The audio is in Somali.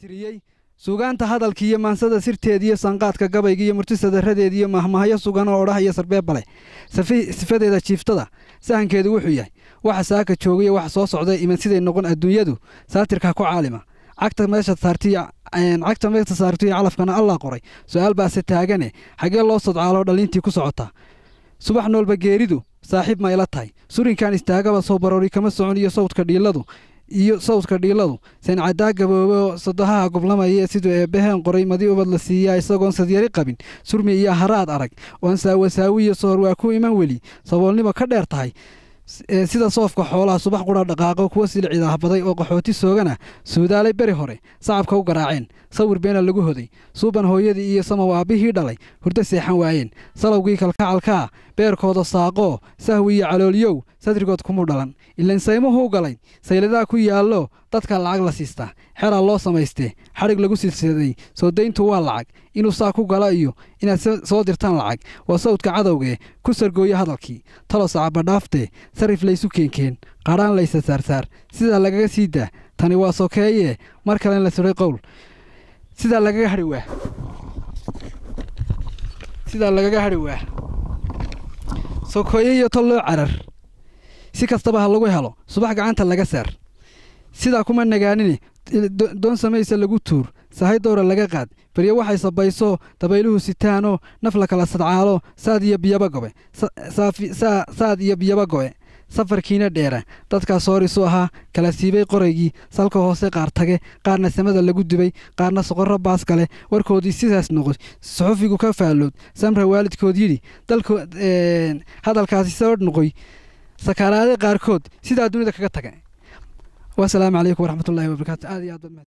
tiriyey suugaanta hadalka iyo maansada sirteeda iyo sanqaadka gabayga iyo murtisa darradeeda iyo mahmahyo sugan oo odhaha iyo sarbeebbale sifadeeda jiiftada sahankeedu wuxuu yahay waxa saaka joogaya waxa soo socdae iman siday noqon adduunyadu saatirka ku caalima cagta meesha saartiy cagta meesha saartiyo calafkana allah qoray su-aal baase taagane xaggee loo sodcaaloo dhalliintii ku socotaa subax noolba geeridu saaxiib ma ila tahay surinkan istaagaba soo baroori kama socon iyo sawdka dhiiladu iyo sawska dhiiladu sancaddaa gaboobe oo sodohaha gublamaya siduu eebbaheen qoray madi ubad la siiyaa isagoon sadyari qabin surmi iyo haraad arag oon saawasaawi iyo sohor waa ku iman weli saboolnimo ka dheer tahay Eh, sida soofka xoolaha subax qura dhaqaaqo kuwa siliciida habaday oo qaxooti soogana suudaalay beri hore sacabka u garaaceen sawir beena lagu hoday suuban hooyadii iyo samaw aabbihii dhalay hurdo seexan waayeen salowgii kalkacalkaa beerkooda saaqoo sahwi iyo caloolyow sadrigood kumuu dhalan ilansaymuhuu galay saylidaa ku yaallo dadka lacag la siista xeraa loo samaystee xadhig lagu silsiladay soo dayntu waa lacag inuu saa ku gala iyo inaad soo dirtaan lacag waa sawdka cadowgee ku sargooye hadalkii talo sacabbadhaaftee sarif laysu keenkeen qadhaan laysa saarsaar sidaa lagaga sii daa tani waa sokeeyee mar kale in la sidhay qowl sidaa lagaga hadhi waa sidaa lagaga hadhi waa sokooye iyo tol loo carar si kastaba ha lagu helo subax gacanta laga saar sidaa kuma nagaanine doon samaysa lagu tuur sahay dawra laga qaad baryo waxay sabayso dabayluhu sitaano naf la kala sadcaalo saad iyo biyaba gobe saad iyo biyaba gobe safarkiina dheera dadka soorisu ahaa kala siibay qoraygii salka hoose qaar tage qaarna samada lagu dubay qaarna soqorro baas leh warkoodii sidaas noqoy suxufigu ka faallood samra waalidkood yidhi hadalkaasi soodh noqoy sakaraade qaarkood sidaa dunida kaga taga wasalaamu calaykum waraxmatullahi wabarakaatu aad iyo aad